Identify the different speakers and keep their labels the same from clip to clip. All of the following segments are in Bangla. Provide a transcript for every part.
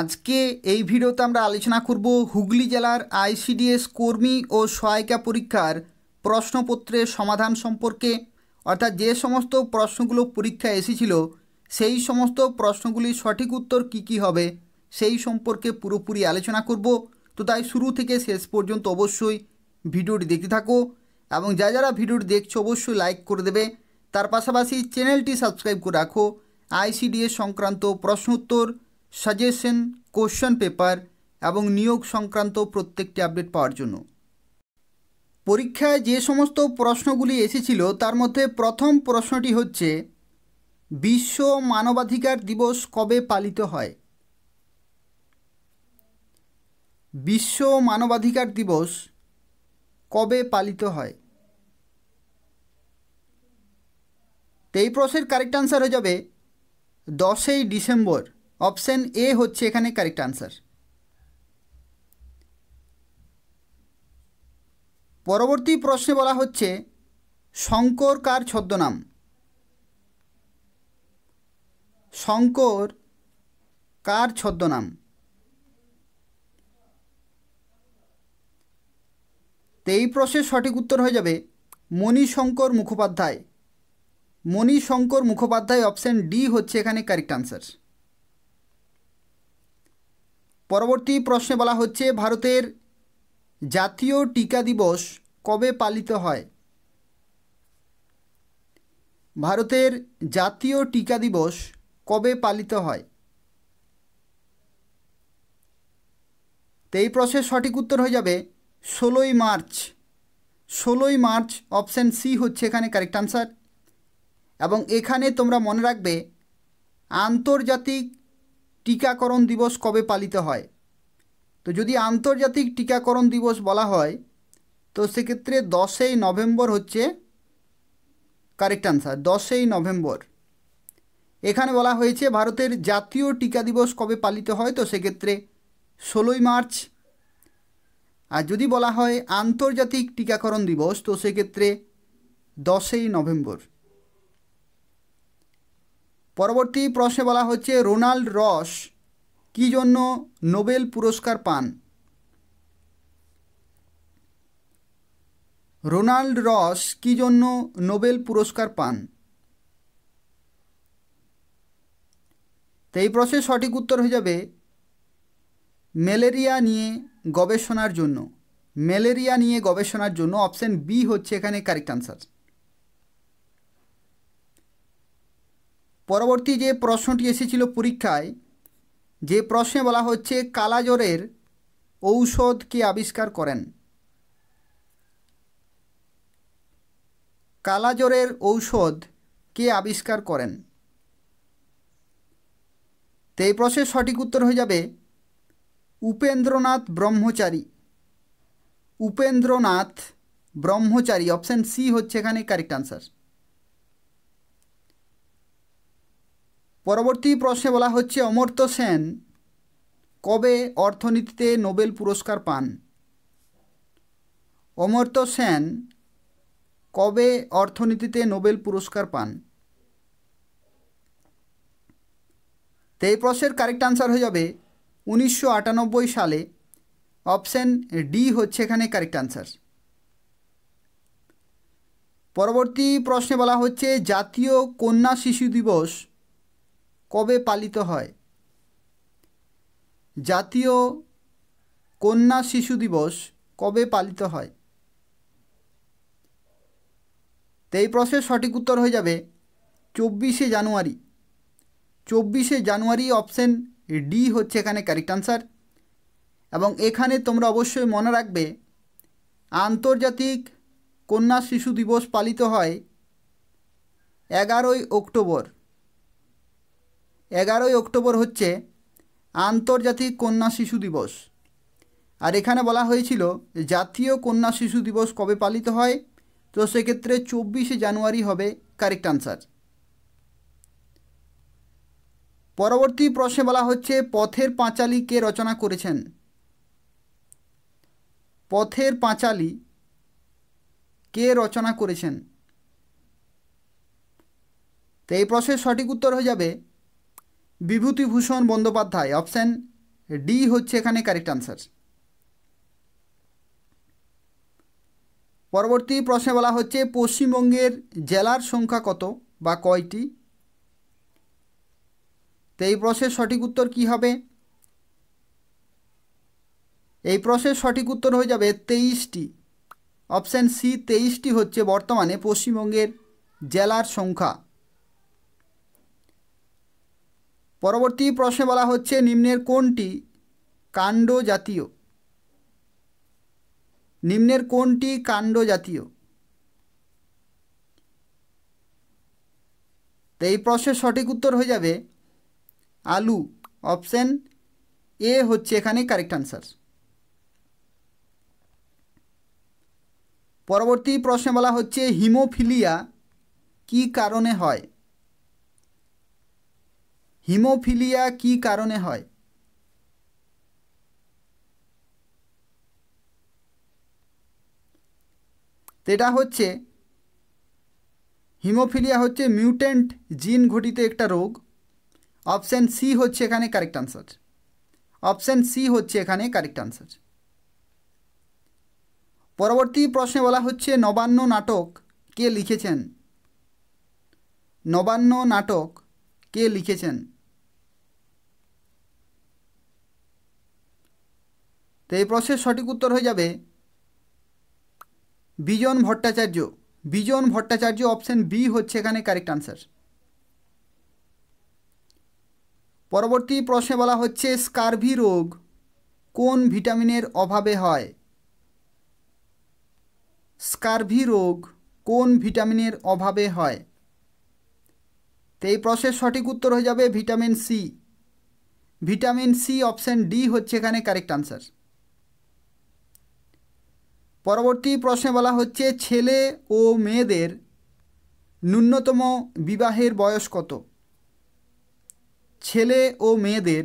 Speaker 1: আজকে এই ভিডিওতে আমরা আলোচনা করব হুগলি জেলার আইসিডিএস কর্মী ও সহায়িকা পরীক্ষার প্রশ্নপত্রের সমাধান সম্পর্কে অর্থাৎ যে সমস্ত প্রশ্নগুলো পরীক্ষা এসেছিল সেই সমস্ত প্রশ্নগুলির সঠিক উত্তর কি কি হবে সেই সম্পর্কে পুরোপুরি আলোচনা করব তো তাই শুরু থেকে শেষ পর্যন্ত অবশ্যই ভিডিওটি দেখতে থাকো এবং যা যারা ভিডিওটি দেখছো অবশ্যই লাইক করে দেবে তার পাশাপাশি চ্যানেলটি সাবস্ক্রাইব করে রাখো আইসিডিএস সংক্রান্ত প্রশ্ন উত্তর সাজেশন কোশ্চেন পেপার এবং নিয়োগ সংক্রান্ত প্রত্যেকটি আপডেট পাওয়ার জন্য পরীক্ষায় যে সমস্ত প্রশ্নগুলি এসেছিল তার মধ্যে প্রথম প্রশ্নটি হচ্ছে বিশ্ব মানবাধিকার দিবস কবে পালিত হয় বিশ্ব মানবাধিকার দিবস কবে পালিত হয় তেই প্রশ্নের কারেক্ট অ্যান্সার হয়ে যাবে দশই ডিসেম্বর অপশান এ হচ্ছে এখানে কারেক্ট আনসার পরবর্তী প্রশ্নে বলা হচ্ছে শঙ্কর কার ছদ্মনাম শঙ্কর কার ছদ্মনাম তো এই প্রশ্নের সঠিক উত্তর হয়ে যাবে মণিশঙ্কর মুখোপাধ্যায় মণিশঙ্কর মুখোপাধ্যায় অপশান ডি হচ্ছে এখানে কারেক্ট আনসার পরবর্তী প্রশ্নে বলা হচ্ছে ভারতের জাতীয় টিকা দিবস কবে পালিত হয় ভারতের জাতীয় টিকা দিবস কবে পালিত হয় তো এই প্রশ্নের সঠিক উত্তর হয়ে যাবে ষোলোই মার্চ ষোলোই মার্চ অপশান সি হচ্ছে এখানে কারেক্ট আনসার এবং এখানে তোমরা মনে রাখবে আন্তর্জাতিক টিকাকরণ দিবস কবে পালিত হয় তো যদি আন্তর্জাতিক টিকাকরণ দিবস বলা হয় তো সেক্ষেত্রে দশই নভেম্বর হচ্ছে কারেক্ট আনসার দশই নভেম্বর এখানে বলা হয়েছে ভারতের জাতীয় টিকা দিবস কবে পালিত হয় তো সেক্ষেত্রে ষোলোই মার্চ আর যদি বলা হয় আন্তর্জাতিক টিকাকরণ দিবস তো সেক্ষেত্রে দশই নভেম্বর পরবর্তী প্রশ্নে বলা হচ্ছে রোনাল্ড রস কি জন্য নোবেল পুরস্কার পান রোনাল্ড রস কি জন্য নোবেল পুরস্কার পান এই প্রশ্নের সঠিক উত্তর হয়ে যাবে ম্যালেরিয়া নিয়ে গবেষণার জন্য ম্যালেরিয়া নিয়ে গবেষণার জন্য অপশান বি হচ্ছে এখানে কারেক্ট আনসার পরবর্তী যে প্রশ্নটি এসেছিল পরীক্ষায় যে প্রশ্নে বলা হচ্ছে কালাজ্বরের ঔষধ কে আবিষ্কার করেন কালাজ্বরের ঔষধ কে আবিষ্কার করেন তো এই প্রশ্নের সঠিক উত্তর হয়ে যাবে উপেন্দ্রনাথ ব্রহ্মচারী উপেন্দ্রনাথ ব্রহ্মচারী অপশান সি হচ্ছে এখানে কারেক্ট আনসার পরবর্তী প্রশ্নে বলা হচ্ছে অমর্ত্য সেন কবে অর্থনীতিতে নোবেল পুরস্কার পান অমর্ত্য সেন কবে অর্থনীতিতে নোবেল পুরস্কার পান তো এই প্রশ্নের কারেক্ট আনসার হয়ে যাবে উনিশশো সালে অপশান ডি হচ্ছে এখানে কারেক্ট আনসার পরবর্তী প্রশ্নে বলা হচ্ছে জাতীয় কন্যা শিশু দিবস কবে পালিত হয় জাতীয় কন্যা শিশু দিবস কবে পালিত হয় তো এই প্রশ্নের সঠিক উত্তর হয়ে যাবে চব্বিশে জানুয়ারি চব্বিশে জানুয়ারি অপশন ডি হচ্ছে এখানে কারেক্ট আনসার এবং এখানে তোমরা অবশ্যই মনে রাখবে আন্তর্জাতিক কন্যা শিশু দিবস পালিত হয় এগারোই অক্টোবর এগারোই অক্টোবর হচ্ছে আন্তর্জাতিক কন্যা শিশু দিবস আর এখানে বলা হয়েছিল জাতীয় কন্যা শিশু দিবস কবে পালিত হয় তো সেক্ষেত্রে চব্বিশে জানুয়ারি হবে কারেক্ট আনসার পরবর্তী প্রশ্নে বলা হচ্ছে পথের পাঁচালী কে রচনা করেছেন পথের পাঁচালী কে রচনা করেছেন তো এই প্রশ্নের সঠিক উত্তর হয়ে যাবে বিভূতিভূষণ বন্দ্যোপাধ্যায় অপশান ডি হচ্ছে এখানে কারেক্ট আনসার পরবর্তী প্রশ্নে বলা হচ্ছে পশ্চিমবঙ্গের জেলার সংখ্যা কত বা কয়টি তো এই প্রশ্নের সঠিক উত্তর কি হবে এই প্রশ্নের সঠিক উত্তর হয়ে যাবে তেইশটি অপশান সি তেইশটি হচ্ছে বর্তমানে পশ্চিমবঙ্গের জেলার সংখ্যা পরবর্তী প্রশ্নে বলা হচ্ছে নিম্নের কোনটি কাণ্ড জাতীয় নিম্নের কোনটি কাণ্ড জাতীয় তো এই প্রশ্নের সঠিক উত্তর হয়ে যাবে আলু অপশান এ হচ্ছে এখানে কারেক্ট আনসার পরবর্তী প্রশ্নে বলা হচ্ছে হিমোফিলিয়া কি কারণে হয় হিমোফিলিয়া কি কারণে হয় এটা হচ্ছে হিমোফিলিয়া হচ্ছে মিউটেন্ট জিন ঘটিত একটা রোগ অপশান সি হচ্ছে এখানে কারেক্ট আনসার অপশান সি হচ্ছে এখানে কারেক্ট আনসার পরবর্তী প্রশ্নে বলা হচ্ছে নবান্ন নাটক কে লিখেছেন নবান্ন নাটক কে লিখেছেন তো এই প্রশ্নের সঠিক উত্তর হয়ে যাবে বিজন ভট্টাচার্য বিজন ভট্টাচার্য অপশন বি হচ্ছে এখানে কারেক্ট আনসার পরবর্তী প্রশ্নে বলা হচ্ছে স্কারভি রোগ কোন ভিটামিনের অভাবে হয় স্কার্ভি রোগ কোন ভিটামিনের অভাবে হয় তো এই প্রশ্নের সঠিক উত্তর হয়ে যাবে vitamin C vitamin C option D হচ্ছে এখানে কারেক্ট আনসার পরবর্তী প্রশ্নে বলা হচ্ছে ছেলে ও মেয়েদের ন্যূনতম বিবাহের বয়স কত ছেলে ও মেয়েদের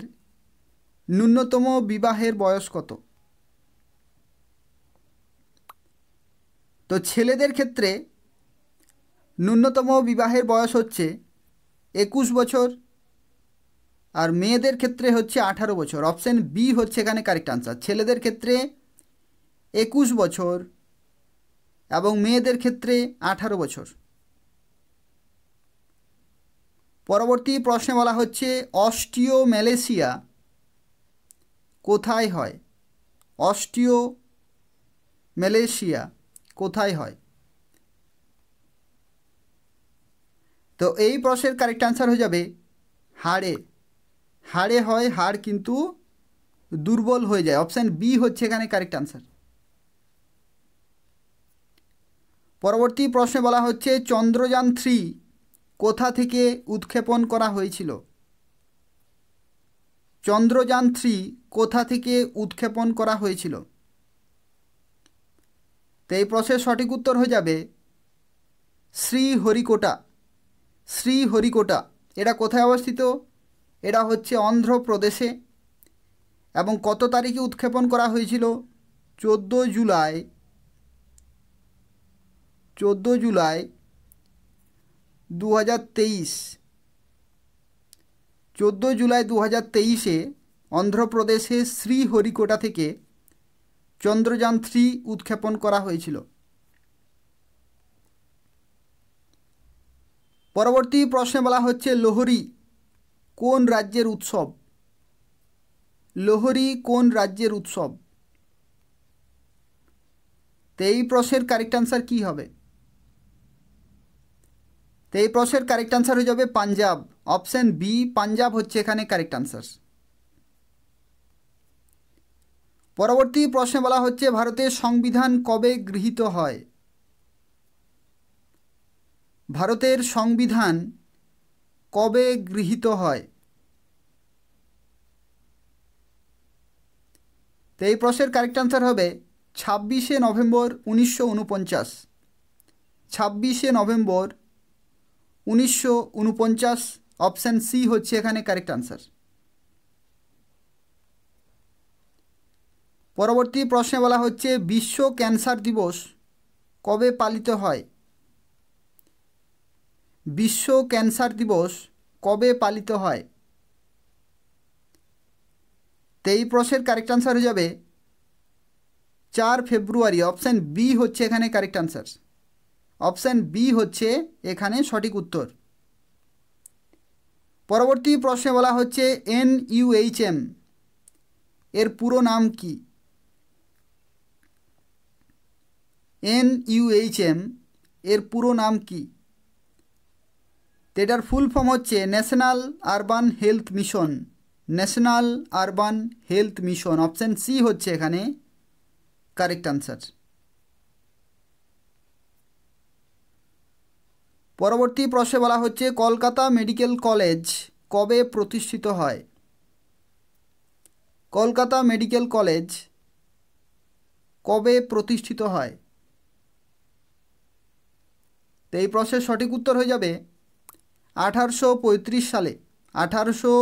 Speaker 1: ন্যূনতম বিবাহের বয়স কত তো ছেলেদের ক্ষেত্রে ন্যূনতম বিবাহের বয়স হচ্ছে একুশ বছর আর মেয়েদের ক্ষেত্রে হচ্ছে আঠারো বছর অপশান বি হচ্ছে এখানে কারেক্ট আনসার ছেলেদের ক্ষেত্রে একুশ বছর এবং মেয়েদের ক্ষেত্রে আঠারো বছর পরবর্তী প্রশ্নে বলা হচ্ছে অস্টিও ম্যালেসিয়া কোথায় হয় অস্টিও মালয়েশিয়া কোথায় হয় তো এই প্রশ্নের কারেক্ট আনসার হয়ে যাবে হাড়ে হাড়ে হয় হাড় কিন্তু দুর্বল হয়ে যায় অপশান বি হচ্ছে এখানে কারেক্ট আনসার পরবর্তী প্রশ্নে বলা হচ্ছে চন্দ্রযান থ্রি কোথা থেকে উৎক্ষেপণ করা হয়েছিল চন্দ্রযান থ্রি কোথা থেকে উৎক্ষেপণ করা হয়েছিল তো এই প্রশ্নের সঠিক উত্তর হয়ে যাবে শ্রীহরিকোটা শ্রীহরিকোটা এটা কোথায় অবস্থিত এটা হচ্ছে অন্ধ্রপ্রদেশে এবং কত তারিখে উৎক্ষেপণ করা হয়েছিল চোদ্দো জুলাই চোদ্দ জুলাই দু হাজার তেইশ চোদ্দো জুলাই দু হাজার তেইশে অন্ধ্রপ্রদেশে শ্রীহরিকোটা থেকে চন্দ্রযান থ্রি উৎক্ষেপণ করা হয়েছিল পরবর্তী প্রশ্নে বলা হচ্ছে লোহরি কোন রাজ্যের উৎসব লোহরি কোন রাজ্যের উৎসব তো এই প্রশ্নের কারেক্ট অ্যান্সার কী হবে তো এই প্রশ্নের কারেক্ট আনসার হয়ে যাবে পাঞ্জাব অপশান বি পাঞ্জাব হচ্ছে এখানে কারেক্ট আনসার পরবর্তী প্রশ্নে বলা হচ্ছে ভারতের সংবিধান কবে গৃহীত হয় ভারতের সংবিধান কবে গৃহীত হয় তো এই প্রশ্নের কারেক্ট আনসার হবে ছাব্বিশে নভেম্বর উনিশশো উনপঞ্চাশ ছাব্বিশে নভেম্বর উনিশশো উনপঞ্চাশ অপশান সি হচ্ছে এখানে কারেক্ট আনসার পরবর্তী প্রশ্নে বলা হচ্ছে বিশ্ব ক্যান্সার দিবস কবে পালিত হয় বিশ্ব ক্যান্সার দিবস কবে পালিত হয় তেই প্রশ্নের কারেক্ট আনসার হয়ে যাবে চার ফেব্রুয়ারি অপশান বি হচ্ছে এখানে কারেক্ট আনসার অপশান বি হচ্ছে এখানে সঠিক উত্তর পরবর্তী প্রশ্নে বলা হচ্ছে এন ইউএইচএম এর পুরো নাম কি এন ইউএইচএম এর পুরো নাম কি এটার ফুল ফর্ম হচ্ছে national urban health mission national urban health mission option C হচ্ছে এখানে কারেক্ট আনসার পরবর্তী প্রশ্নে বলা হচ্ছে কলকাতা মেডিকেল কলেজ কবে প্রতিষ্ঠিত হয় কলকাতা মেডিকেল কলেজ কবে প্রতিষ্ঠিত হয় তো এই প্রশ্নের সঠিক উত্তর হয়ে যাবে আঠারোশো সালে আঠারোশো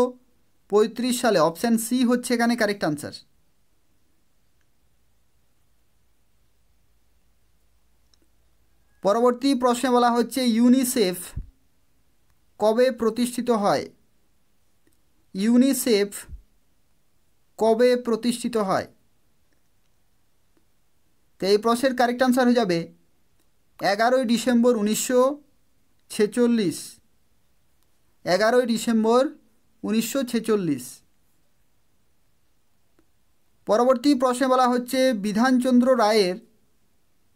Speaker 1: সালে অপশান সি হচ্ছে এখানে কারেক্ট আনসার পরবর্তী প্রশ্নে বলা হচ্ছে ইউনিসেফ কবে প্রতিষ্ঠিত হয় ইউনিসেফ কবে প্রতিষ্ঠিত হয় তো এই প্রশ্নের কারেক্ট আনসার হয়ে যাবে এগারোই ডিসেম্বর উনিশশো ছেচল্লিশ এগারোই ডিসেম্বর উনিশশো ছেচল্লিশ পরবর্তী প্রশ্নে বলা হচ্ছে বিধানচন্দ্র রায়ের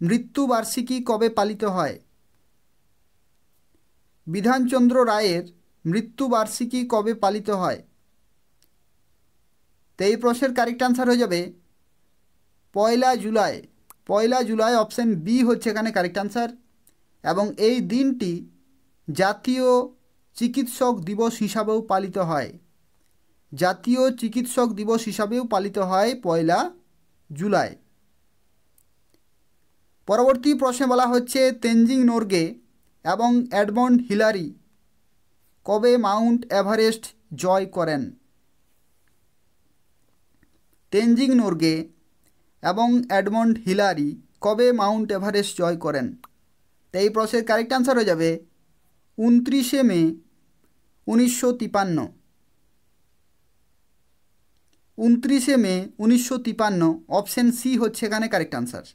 Speaker 1: মৃত্যুবার্ষিকী কবে পালিত হয় বিধানচন্দ্র রায়ের মৃত্যুবার্ষিকী কবে পালিত হয় তো এই প্রশ্নের কারেক্ট আনসার হয়ে যাবে পয়লা জুলাই পয়লা জুলাই অপশান বি হচ্ছে এখানে কারেক্ট আনসার এবং এই দিনটি জাতীয় চিকিৎসক দিবস হিসাবেও পালিত হয় জাতীয় চিকিৎসক দিবস হিসাবেও পালিত হয় পয়লা জুলাই পরবর্তী প্রশ্নে বলা হচ্ছে তেনজিং নোরগে এবং অ্যাডমন্ড হিলারি কবে মাউন্ট এভারেস্ট জয় করেন তেনজিং নোরগে এবং অ্যাডমন্ড হিলারি কবে মাউন্ট এভারেস্ট জয় করেন তো এই প্রশ্নের কারেক্ট অ্যান্সার হয়ে যাবে উনত্রিশে মে উনিশশো তিপান্ন উনত্রিশে মে উনিশশো তিপান্ন অপশান সি হচ্ছে এখানে কারেক্ট অ্যান্সার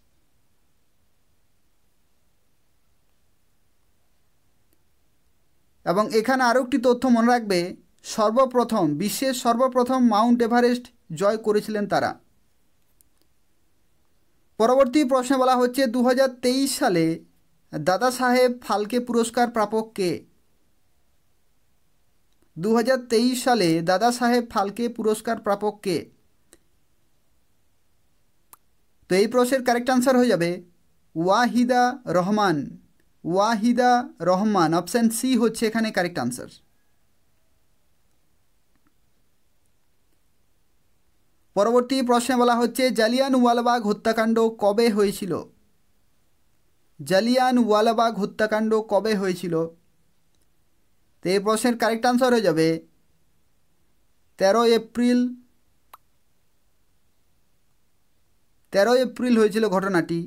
Speaker 1: এবং এখানে আরও একটি তথ্য মনে রাখবে সর্বপ্রথম বিশ্বের সর্বপ্রথম মাউন্ট এভারেস্ট জয় করেছিলেন তারা পরবর্তী প্রশ্নে বলা হচ্ছে দু সালে দাদা সাহেব ফালকে পুরস্কার প্রাপক কে দু সালে দাদা সাহেব ফালকে পুরস্কার প্রাপক কে তো এই প্রশ্নের কারেক্ট আনসার হয়ে যাবে ওয়াহিদা রহমান ওয়াহিদা রহমান অপশান সি হচ্ছে এখানে কারেক্ট আনসার পরবর্তী প্রশ্নে বলা হচ্ছে জালিয়ান ওয়ালবাগ হত্যাকাণ্ড কবে হয়েছিল জালিয়ান ওয়ালবাগ হত্যাকাণ্ড কবে হয়েছিল তো এই প্রশ্নের কারেক্ট আনসার হয়ে যাবে তেরো এপ্রিল তেরোই এপ্রিল হয়েছিল ঘটনাটি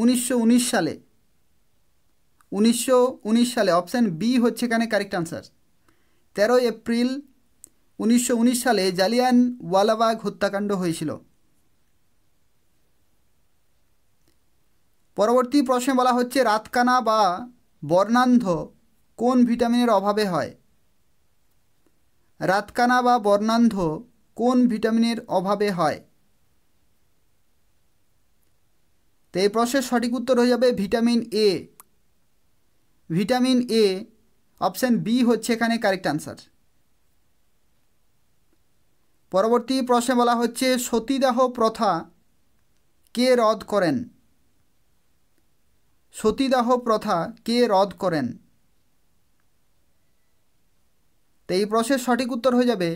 Speaker 1: উনিশশো সালে উনিশশো সালে অপশান বি হচ্ছে এখানে কারেক্ট আনসার তেরোই এপ্রিল উনিশশো সালে জালিয়ান ওয়ালাবাগ হত্যাকাণ্ড হয়েছিল পরবর্তী প্রশ্নে বলা হচ্ছে রাতকানা বা বর্ণান্ধ কোন ভিটামিনের অভাবে হয় রাতকানা বা বর্ণান্ধ কোন ভিটামিনের অভাবে হয় তো এই প্রশ্নের সঠিক উত্তর হয়ে যাবে vitamin A vitamin A option B হচ্ছে এখানে কারেক্ট আনসার পরবর্তী প্রশ্নে বলা হচ্ছে সতীদাহ প্রথা কে রদ করেন সতীদাহ প্রথা কে রদ করেন তো এই প্রশ্নের সঠিক উত্তর হয়ে যাবে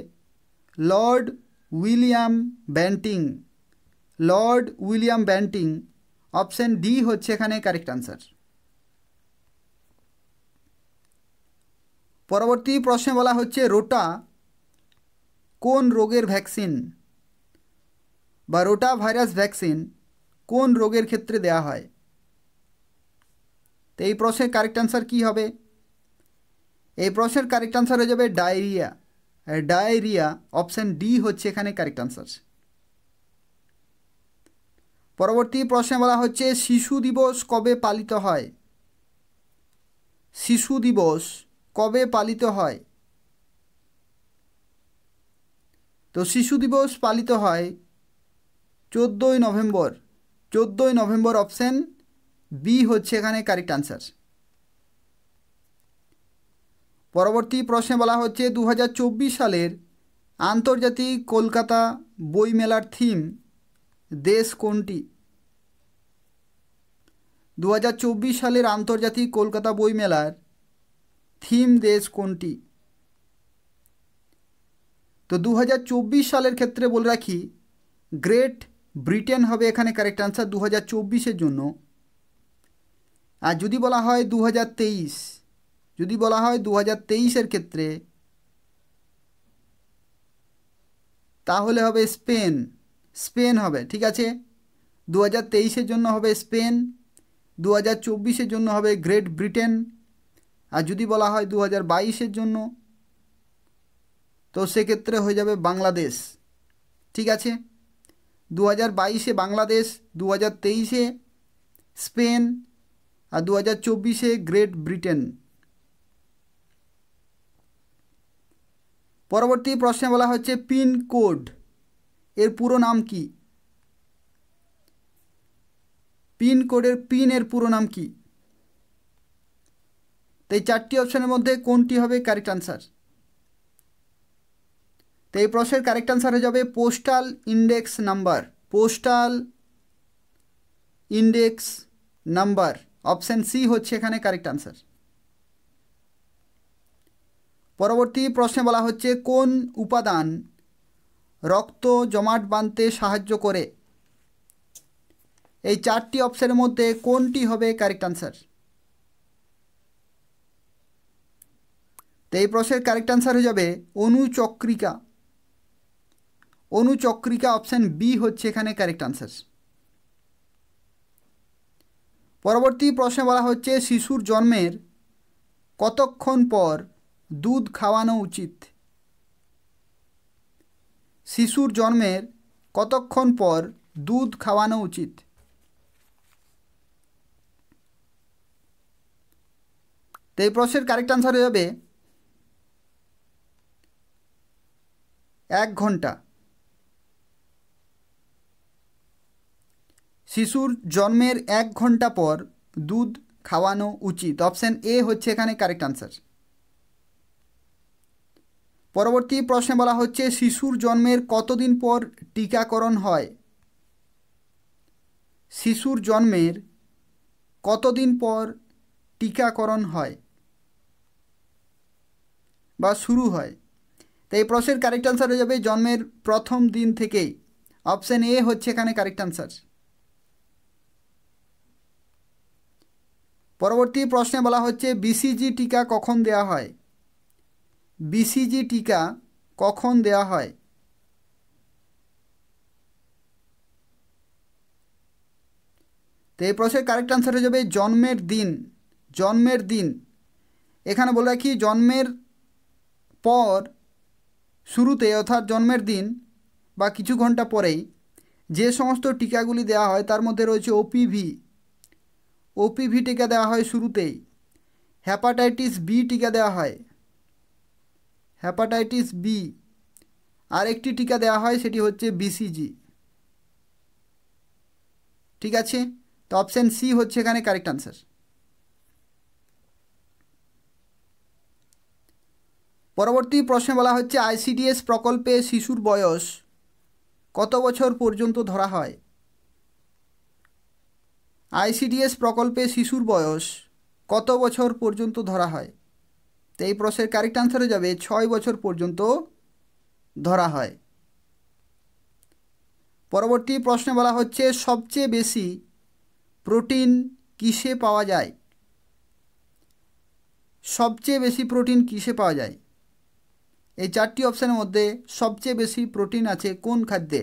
Speaker 1: Lord William Bentinck Lord William Bentinck option D হচ্ছে এখানে কারেক্ট আনসার পরবর্তী প্রশ্নে বলা হচ্ছে রোটা কোন রোগের ভ্যাকসিন বা রোটা ভাইরাস ভ্যাকসিন কোন রোগের ক্ষেত্রে দেয়া হয় তো এই প্রশ্নের কারেক্ট অ্যান্সার কী হবে এই প্রশ্নের কারেক্ট অ্যান্সার হয়ে যাবে ডায়রিয়া ডায়রিয়া অপশান ডি হচ্ছে এখানে কারেক্ট অ্যান্সার পরবর্তী প্রশ্নে বলা হচ্ছে শিশু দিবস কবে পালিত হয় শিশু দিবস কবে পালিত হয় তো শিশু দিবস পালিত হয় চোদ্দোই নভেম্বর চোদ্দোই নভেম্বর অপশান বি হচ্ছে এখানে কারেক্ট আনসার পরবর্তী প্রশ্নে বলা হচ্ছে দু সালের আন্তর্জাতিক কলকাতা বইমেলার থিম দেশ কোনটি দু সালের আন্তর্জাতিক কলকাতা বইমেলার থিম দেশ কোনটি তো দু সালের ক্ষেত্রে বলে রাখি গ্রেট ব্রিটেন হবে এখানে কারেক্ট আনসার দু হাজার জন্য আর যদি বলা হয় দু যদি বলা হয় দু হাজার ক্ষেত্রে তাহলে হবে স্পেন স্পেন হবে ঠিক আছে দু হাজার জন্য হবে স্পেন দু হাজার জন্য হবে গ্রেট ব্রিটেন আর যদি বলা হয় দু হাজার বাইশের জন্য তো সেক্ষেত্রে হয়ে যাবে বাংলাদেশ ঠিক আছে দু হাজার বাইশে বাংলাদেশ দু হাজার তেইশে স্পেন আর দু হাজার চব্বিশে গ্রেট ব্রিটেন পরবর্তী প্রশ্নে বলা হচ্ছে পিন কোড এর পুরো নাম কি পিন কোডের পিনের পুরো নাম কী তো এই চারটি অপশানের মধ্যে কোনটি হবে কারেক্ট আনসার তো এই প্রশ্নের কারেক্ট আনসার হয়ে যাবে postal index number postal index number option C হচ্ছে এখানে কারেক্ট আনসার পরবর্তী প্রশ্নে বলা হচ্ছে কোন উপাদান রক্ত জমাট বাঁধতে সাহায্য করে এই চারটি অপশানের মধ্যে কোনটি হবে কারেক্ট আনসার তো এই প্রশ্নের কারেক্ট অ্যান্সার হয়ে যাবে অনুচক্রিকা অনুচক্রিকা অপশান বি হচ্ছে এখানে কারেক্ট অ্যান্সার পরবর্তী প্রশ্নে বলা হচ্ছে শিশুর জন্মের কতক্ষণ পর দুধ খাওয়ানো উচিত শিশুর জন্মের কতক্ষণ পর দুধ খাওয়ানো উচিত তো এই প্রশ্নের কারেক্ট অ্যান্সার হয়ে যাবে এক ঘন্টা শিশুর জন্মের এক ঘন্টা পর দুধ খাওয়ানো উচিত অপশান এ হচ্ছে এখানে কারেক্ট আনসার পরবর্তী প্রশ্নে বলা হচ্ছে শিশুর জন্মের কতদিন পর টিকাকরণ হয় শিশুর জন্মের কতদিন পর টিকাকরণ হয় বা শুরু হয় তো এই প্রশ্নের কারেক্ট অ্যান্সার হয়ে যাবে জন্মের প্রথম দিন থেকেই অপশান এ হচ্ছে এখানে কারেক্ট অ্যান্সার পরবর্তী প্রশ্নে বলা হচ্ছে বিসিজি টিকা কখন দেয়া হয় বিসিজি টিকা কখন দেয়া হয় তো এই প্রশ্নের কারেক্ট অ্যান্সার হয়ে যাবে জন্মের দিন জন্মের দিন এখানে বলে রাখি জন্মের পর শুরুতে অর্থাৎ জন্মের দিন বা কিছু ঘন্টা পরেই যে সমস্ত টিকাগুলি দেওয়া হয় তার মধ্যে রয়েছে ওপিভি ওপিভি টিকা দেওয়া হয় শুরুতেই হ্যাপাটাইটিস বি টিকা দেওয়া হয় হ্যাপাটাইটিস বি আর একটি টিকা দেওয়া হয় সেটি হচ্ছে বিসিজি ঠিক আছে তো অপশান সি হচ্ছে এখানে কারেক্ট আনসার পরবর্তী প্রশ্নে বলা হচ্ছে আইসিডিএস প্রকল্পে শিশুর বয়স কত বছর পর্যন্ত ধরা হয় আইসিডিএস প্রকল্পে শিশুর বয়স কত বছর পর্যন্ত ধরা হয় তো এই প্রশ্নের কারেক্ট আনসারে যাবে ছয় বছর পর্যন্ত ধরা হয় পরবর্তী প্রশ্নে বলা হচ্ছে সবচেয়ে বেশি প্রোটিন কিসে পাওয়া যায় সবচেয়ে বেশি প্রোটিন কিসে পাওয়া যায় এই চারটি অপশানের মধ্যে সবচেয়ে বেশি প্রোটিন আছে কোন খাদ্যে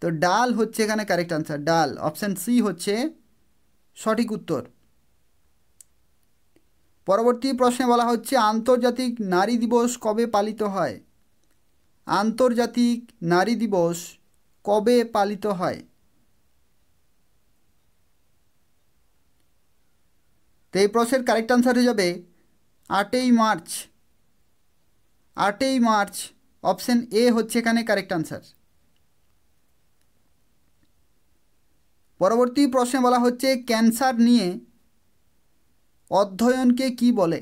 Speaker 1: তো ডাল হচ্ছে এখানে কারেক্ট আনসার ডাল অপশান সি হচ্ছে সঠিক উত্তর পরবর্তী প্রশ্নে বলা হচ্ছে আন্তর্জাতিক নারী দিবস কবে পালিত হয় আন্তর্জাতিক নারী দিবস কবে পালিত হয় তো এই প্রশ্নের কারেক্ট আনসার হয়ে যাবে আটই মার্চ আটই মার্চ অপশন এ হচ্ছে এখানে কারেক্ট আনসার পরবর্তী প্রশ্নে বলা হচ্ছে ক্যান্সার নিয়ে অধ্যয়নকে কি বলে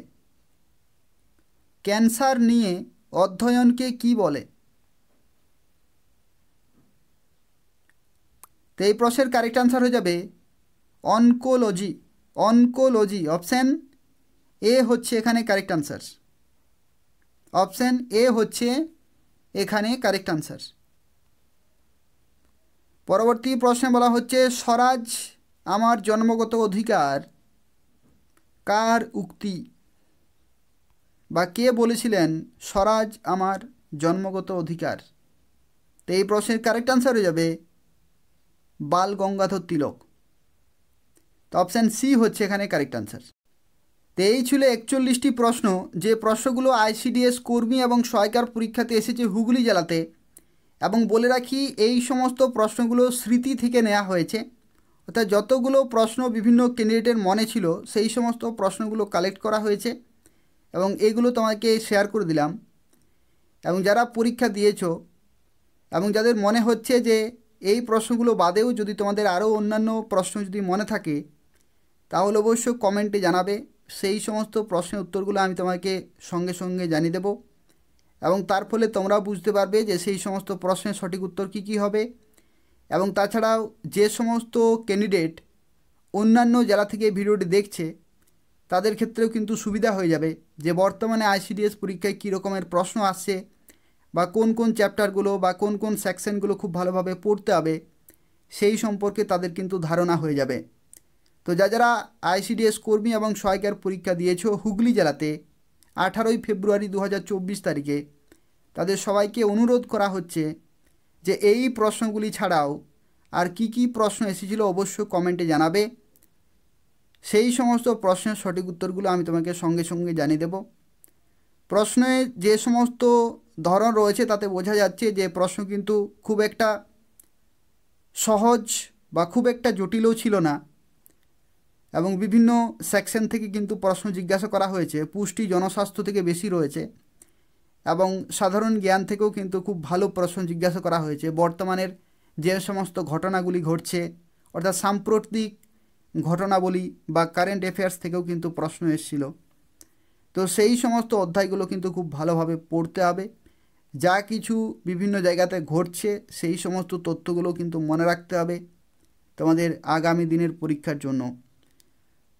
Speaker 1: ক্যান্সার নিয়ে অধ্যয়নকে কি বলে তো এই প্রশ্নের কারেক্ট আনসার হয়ে যাবে অনকোলজি অনকোলজি অপশান এ হচ্ছে এখানে কারেক্ট আনসার অপশান এ হচ্ছে এখানে কারেক্ট আনসার পরবর্তী প্রশ্নে বলা হচ্ছে স্বরাজ আমার জন্মগত অধিকার কার উক্তি বা কে বলেছিলেন স্বরাজ আমার জন্মগত অধিকার তো এই প্রশ্নের কারেক্ট আনসার হয়ে যাবে বাল গঙ্গাধর তিলক তো অপশান সি হচ্ছে এখানে কারেক্ট আনসার তো এই ছিল একচল্লিশটি প্রশ্ন যে প্রশ্নগুলো আইসিডিএস কর্মী এবং সহায়কার পরীক্ষাতে এসেছে হুগলি জেলাতে এবং বলে রাখি এই সমস্ত প্রশ্নগুলো স্মৃতি থেকে নেওয়া হয়েছে অর্থাৎ যতগুলো প্রশ্ন বিভিন্ন ক্যান্ডিডেটের মনে ছিল সেই সমস্ত প্রশ্নগুলো কালেক্ট করা হয়েছে এবং এগুলো তোমাকে শেয়ার করে দিলাম এবং যারা পরীক্ষা দিয়েছ এবং যাদের মনে হচ্ছে যে এই প্রশ্নগুলো বাদেও যদি তোমাদের আরও অন্যান্য প্রশ্ন যদি মনে থাকে তাহলে অবশ্য কমেন্টে জানাবে সেই সমস্ত প্রশ্নের উত্তরগুলো আমি তোমাকে সঙ্গে সঙ্গে জানিয়ে দেব এবং তার ফলে তোমরাও বুঝতে পারবে যে সেই সমস্ত প্রশ্নের সঠিক উত্তর কী কী হবে এবং তাছাড়াও যে সমস্ত ক্যান্ডিডেট অন্যান্য জেলা থেকে ভিডিওটি দেখছে তাদের ক্ষেত্রেও কিন্তু সুবিধা হয়ে যাবে যে বর্তমানে আইসিডিএস পরীক্ষায় কী রকমের প্রশ্ন আসছে বা কোন কোন চ্যাপ্টারগুলো বা কোন কোন সেকশনগুলো খুব ভালোভাবে পড়তে হবে সেই সম্পর্কে তাদের কিন্তু ধারণা হয়ে যাবে তো যা যারা আইসিডিএস কর্মী এবং সহায়িকার পরীক্ষা দিয়েছ হুগলি জেলাতে আঠারোই ফেব্রুয়ারি দু তারিখে তাদের সবাইকে অনুরোধ করা হচ্ছে যে এই প্রশ্নগুলি ছাড়াও আর কি কি প্রশ্ন এসেছিল অবশ্য কমেন্টে জানাবে সেই সমস্ত প্রশ্নের সঠিক উত্তরগুলো আমি তোমাকে সঙ্গে সঙ্গে জানিয়ে দেব প্রশ্নে যে সমস্ত ধরন রয়েছে তাতে বোঝা যাচ্ছে যে প্রশ্ন কিন্তু খুব একটা সহজ বা খুব একটা জটিলও ছিল না এবং বিভিন্ন সেকশন থেকে কিন্তু প্রশ্ন জিজ্ঞাসা করা হয়েছে পুষ্টি জনস্বাস্থ্য থেকে বেশি রয়েছে এবং সাধারণ জ্ঞান থেকেও কিন্তু খুব ভালো প্রশ্ন জিজ্ঞাসা করা হয়েছে বর্তমানের যে সমস্ত ঘটনাগুলি ঘটছে অর্থাৎ সাম্প্রতিক ঘটনাবলী বা কারেন্ট অ্যাফেয়ার্স থেকেও কিন্তু প্রশ্ন এসেছিল তো সেই সমস্ত অধ্যায়গুলো কিন্তু খুব ভালোভাবে পড়তে হবে যা কিছু বিভিন্ন জায়গাতে ঘটছে সেই সমস্ত তথ্যগুলো কিন্তু মনে রাখতে হবে তোমাদের আগামী দিনের পরীক্ষার জন্য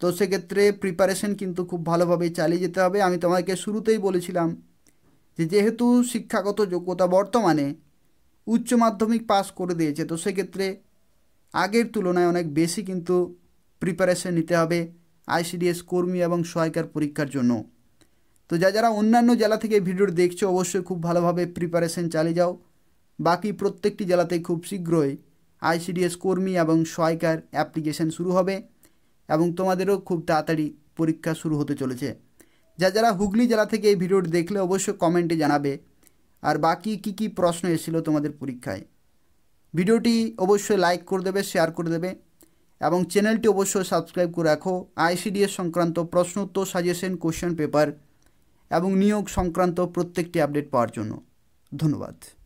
Speaker 1: তো সেক্ষেত্রে প্রিপারেশন কিন্তু খুব ভালোভাবে চালিয়ে যেতে হবে আমি তোমাকে শুরুতেই বলেছিলাম যে যেহেতু শিক্ষাগত যোগ্যতা বর্তমানে উচ্চ মাধ্যমিক পাস করে দিয়েছে তো সেক্ষেত্রে আগের তুলনায় অনেক বেশি কিন্তু প্রিপারেশন নিতে হবে আইসিডিএস কর্মী এবং সহায়কার পরীক্ষার জন্য তো যা যারা অন্যান্য জেলা থেকে ভিডিওটি দেখছো অবশ্যই খুব ভালোভাবে প্রিপারেশন চালিয়ে যাও বাকি প্রত্যেকটি জেলাতে খুব শীঘ্রই আইসিডিএস কর্মী এবং সহায়কার অ্যাপ্লিকেশন শুরু হবে এবং তোমাদেরও খুব তাড়াতাড়ি পরীক্ষা শুরু হতে চলেছে যা যারা হুগলি জেলা থেকে এই ভিডিওটি দেখলে অবশ্যই কমেন্টে জানাবে আর বাকি কি কি প্রশ্ন এসেছিলো তোমাদের পরীক্ষায় ভিডিওটি অবশ্যই লাইক করে দেবে শেয়ার করে দেবে এবং চ্যানেলটি অবশ্যই সাবস্ক্রাইব করে রাখো আইসিডিএস সংক্রান্ত প্রশ্ন উত্তর সাজেশন কোশ্চেন পেপার এবং নিয়োগ সংক্রান্ত প্রত্যেকটি আপডেট পাওয়ার জন্য ধন্যবাদ